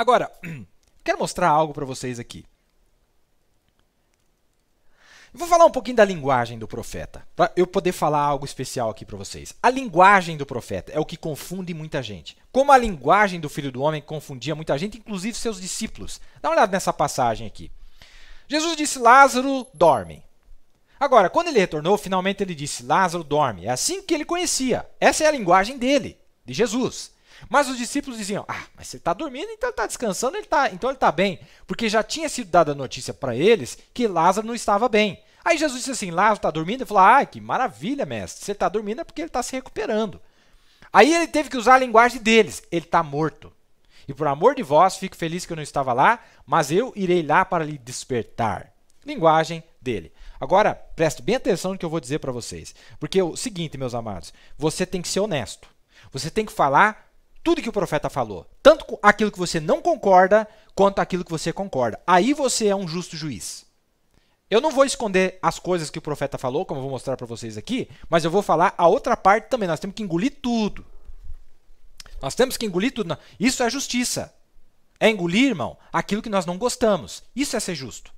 Agora, quero mostrar algo para vocês aqui. vou falar um pouquinho da linguagem do profeta, para eu poder falar algo especial aqui para vocês. A linguagem do profeta é o que confunde muita gente. Como a linguagem do filho do homem confundia muita gente, inclusive seus discípulos. Dá uma olhada nessa passagem aqui. Jesus disse: Lázaro dorme. Agora, quando ele retornou, finalmente ele disse: Lázaro dorme. É assim que ele conhecia. Essa é a linguagem dele, de Jesus. Mas os discípulos diziam: Ah, mas você está dormindo, então ele está descansando, ele tá, então ele está bem. Porque já tinha sido dada a notícia para eles que Lázaro não estava bem. Aí Jesus disse assim: Lázaro está dormindo? Ele falou: Ah, que maravilha, mestre. Você está dormindo é porque ele está se recuperando. Aí ele teve que usar a linguagem deles: Ele está morto. E por amor de vós, fico feliz que eu não estava lá, mas eu irei lá para lhe despertar. Linguagem dele. Agora, preste bem atenção no que eu vou dizer para vocês. Porque é o seguinte, meus amados: você tem que ser honesto. Você tem que falar tudo que o profeta falou, tanto aquilo que você não concorda quanto aquilo que você concorda. Aí você é um justo juiz. Eu não vou esconder as coisas que o profeta falou, como eu vou mostrar para vocês aqui, mas eu vou falar a outra parte também. Nós temos que engolir tudo. Nós temos que engolir tudo. Isso é justiça. É engolir, irmão, aquilo que nós não gostamos. Isso é ser justo.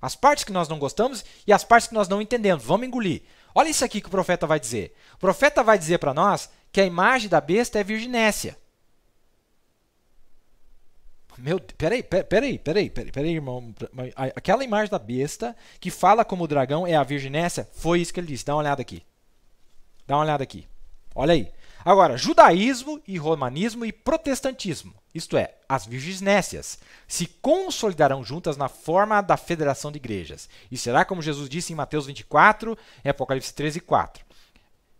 As partes que nós não gostamos e as partes que nós não entendemos. Vamos engolir. Olha isso aqui que o profeta vai dizer. O profeta vai dizer para nós que a imagem da besta é virginécia. Meu, peraí, peraí, peraí, peraí, peraí, irmão. Aquela imagem da besta que fala como o dragão é a virginécia, foi isso que ele disse. Dá uma olhada aqui. Dá uma olhada aqui. Olha aí. Agora, judaísmo e romanismo e protestantismo, isto é, as virgens nécias, se consolidarão juntas na forma da federação de igrejas. E será como Jesus disse em Mateus 24 e Apocalipse 13, 4.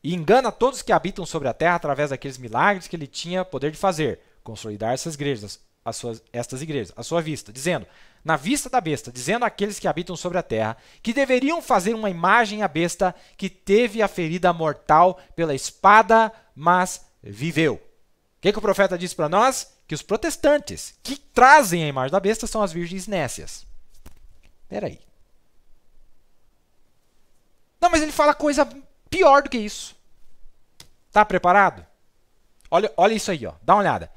E engana todos que habitam sobre a terra através daqueles milagres que ele tinha poder de fazer, consolidar essas igrejas, suas, estas igrejas, à sua vista, dizendo, na vista da besta, dizendo àqueles que habitam sobre a terra, que deveriam fazer uma imagem à besta que teve a ferida mortal pela espada mas viveu. O que, que o profeta disse para nós? Que os protestantes que trazem a imagem da besta são as virgens nécias. Peraí. Não, mas ele fala coisa pior do que isso. Tá preparado? Olha, olha isso aí, ó. dá uma olhada.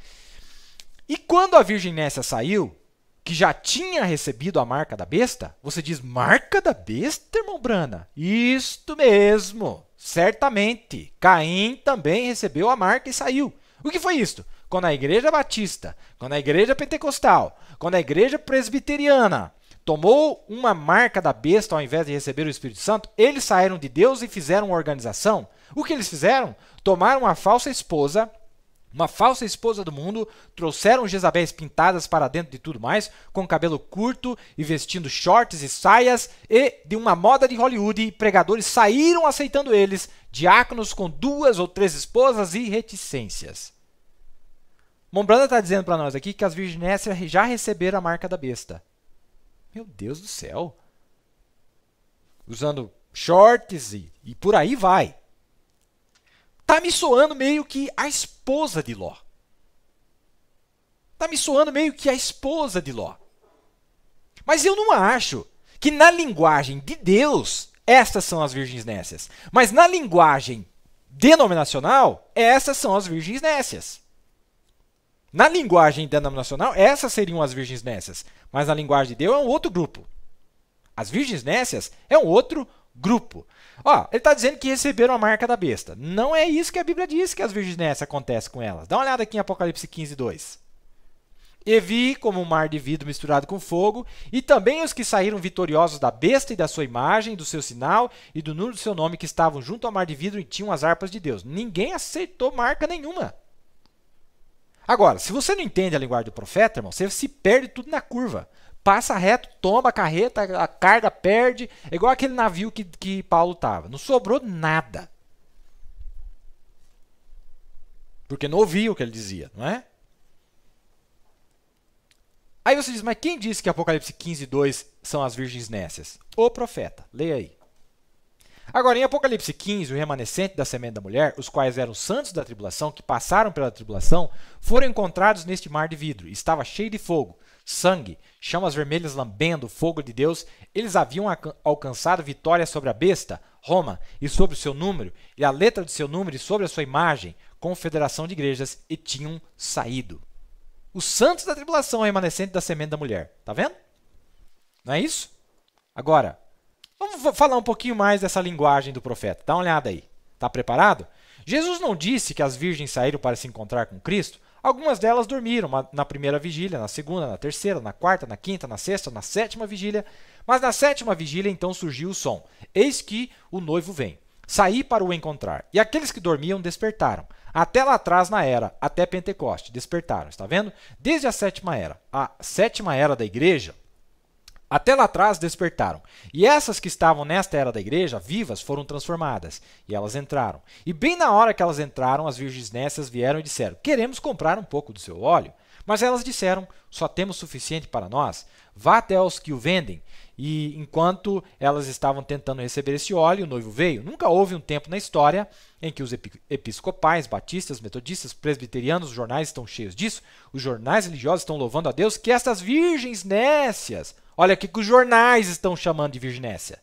E quando a virgem nessa saiu, que já tinha recebido a marca da besta, você diz: marca da besta, irmão Brana? Isto mesmo. Certamente, Caim também recebeu a marca e saiu. O que foi isto? Quando a igreja batista, quando a igreja pentecostal, quando a igreja presbiteriana tomou uma marca da besta ao invés de receber o Espírito Santo, eles saíram de Deus e fizeram uma organização. O que eles fizeram? Tomaram uma falsa esposa, uma falsa esposa do mundo, trouxeram Jezabéis pintadas para dentro de tudo mais, com cabelo curto e vestindo shorts e saias, e de uma moda de Hollywood, pregadores saíram aceitando eles, diáconos com duas ou três esposas e reticências. Mombrana está dizendo para nós aqui que as virginécias já receberam a marca da besta. Meu Deus do céu! Usando shorts e, e por aí vai. Tá me soando meio que a esposa de Ló. Tá me soando meio que a esposa de Ló. Mas eu não acho que na linguagem de Deus essas são as virgens nécias. Mas na linguagem denominacional, essas são as virgens nécias. Na linguagem denominacional, essas seriam as virgens nécias. Mas na linguagem de Deus é um outro grupo. As virgens nécias é um outro grupo. Ó, ele está dizendo que receberam a marca da besta. Não é isso que a Bíblia diz que as virginécias acontecem com elas. Dá uma olhada aqui em Apocalipse 15, 2. E vi como um mar de vidro misturado com fogo, e também os que saíram vitoriosos da besta e da sua imagem, do seu sinal e do número do seu nome, que estavam junto ao mar de vidro e tinham as harpas de Deus. Ninguém aceitou marca nenhuma. Agora, se você não entende a linguagem do profeta, irmão, você se perde tudo na curva passa reto, toma a carreta, a carga perde. É igual aquele navio que, que Paulo estava. Não sobrou nada. Porque não ouvia o que ele dizia, não é? Aí você diz, mas quem disse que Apocalipse 15, 2 são as virgens nécias? O profeta. Leia aí. Agora, em Apocalipse 15, o remanescente da semente da mulher, os quais eram santos da tribulação, que passaram pela tribulação, foram encontrados neste mar de vidro. Estava cheio de fogo, sangue, chamas vermelhas lambendo o fogo de Deus. Eles haviam alcançado vitória sobre a besta, Roma, e sobre o seu número, e a letra do seu número, e sobre a sua imagem, confederação de igrejas, e tinham saído. Os santos da tribulação, remanescente da semente da mulher. Tá vendo? Não é isso? Agora, Vamos falar um pouquinho mais dessa linguagem do profeta. Dá uma olhada aí. Tá preparado? Jesus não disse que as virgens saíram para se encontrar com Cristo? Algumas delas dormiram na primeira vigília, na segunda, na terceira, na quarta, na quinta, na sexta, na sétima vigília. Mas na sétima vigília então surgiu o som: Eis que o noivo vem. Saí para o encontrar. E aqueles que dormiam despertaram. Até lá atrás na era, até Pentecoste, despertaram. Está vendo? Desde a sétima era. A sétima era da igreja até lá atrás despertaram. E essas que estavam nesta era da igreja, vivas, foram transformadas. E elas entraram. E bem na hora que elas entraram, as virgens nécias vieram e disseram: Queremos comprar um pouco do seu óleo. Mas elas disseram: Só temos suficiente para nós. Vá até os que o vendem. E enquanto elas estavam tentando receber esse óleo, o noivo veio. Nunca houve um tempo na história em que os episcopais, batistas, metodistas, presbiterianos, os jornais estão cheios disso. Os jornais religiosos estão louvando a Deus que estas virgens nécias Olha aqui que os jornais estão chamando de virginécia.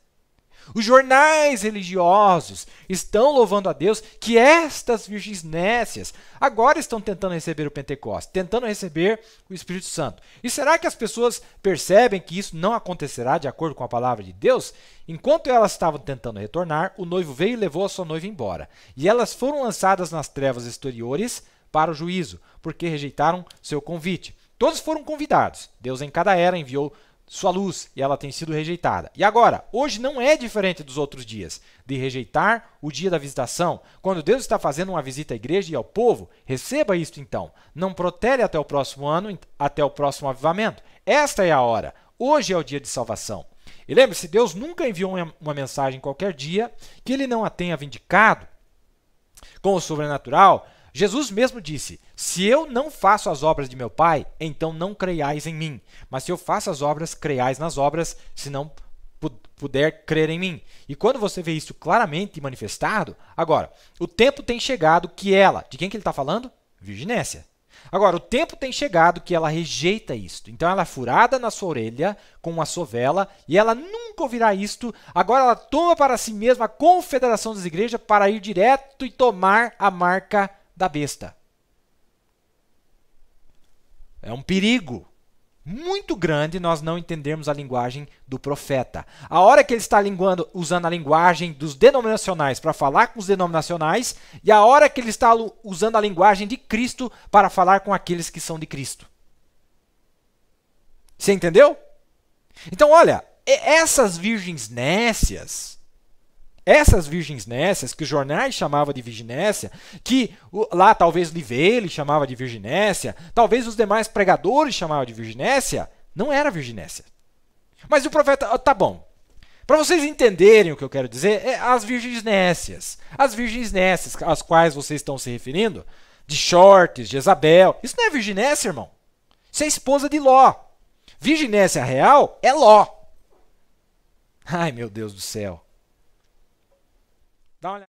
Os jornais religiosos estão louvando a Deus que estas virgens nécias agora estão tentando receber o Pentecostes, tentando receber o Espírito Santo. E será que as pessoas percebem que isso não acontecerá de acordo com a palavra de Deus? Enquanto elas estavam tentando retornar, o noivo veio e levou a sua noiva embora. E elas foram lançadas nas trevas exteriores para o juízo, porque rejeitaram seu convite. Todos foram convidados. Deus em cada era enviou sua luz e ela tem sido rejeitada. E agora, hoje não é diferente dos outros dias, de rejeitar o dia da visitação. Quando Deus está fazendo uma visita à igreja e ao povo, receba isto então. Não protele até o próximo ano, até o próximo avivamento. Esta é a hora. Hoje é o dia de salvação. E lembre-se, Deus nunca enviou uma mensagem qualquer dia que ele não a tenha vindicado com o sobrenatural, Jesus mesmo disse: Se eu não faço as obras de meu Pai, então não creiais em mim. Mas se eu faço as obras, creiais nas obras, se não puder crer em mim. E quando você vê isso claramente manifestado, agora, o tempo tem chegado que ela, de quem que ele está falando? Virginécia. Agora, o tempo tem chegado que ela rejeita isto. Então ela é furada na sua orelha com uma sovela e ela nunca ouvirá isto. Agora ela toma para si mesma a confederação das igrejas para ir direto e tomar a marca da besta. É um perigo muito grande nós não entendermos a linguagem do profeta. A hora que ele está linguando, usando a linguagem dos denominacionais para falar com os denominacionais, e a hora que ele está usando a linguagem de Cristo para falar com aqueles que são de Cristo. Você entendeu? Então, olha, essas virgens nécias essas virgens virginécias, que os jornais chamavam de virginécia, que lá talvez Livele chamava de virginécia, talvez os demais pregadores chamavam de virginécia, não era virginécia. Mas o profeta, ah, tá bom. Para vocês entenderem o que eu quero dizer, é as nécias As virgens nécias às quais vocês estão se referindo, de shorts, de Isabel, isso não é virginécia, irmão. Isso é esposa de Ló. Virginécia real é Ló. Ai, meu Deus do céu. dans la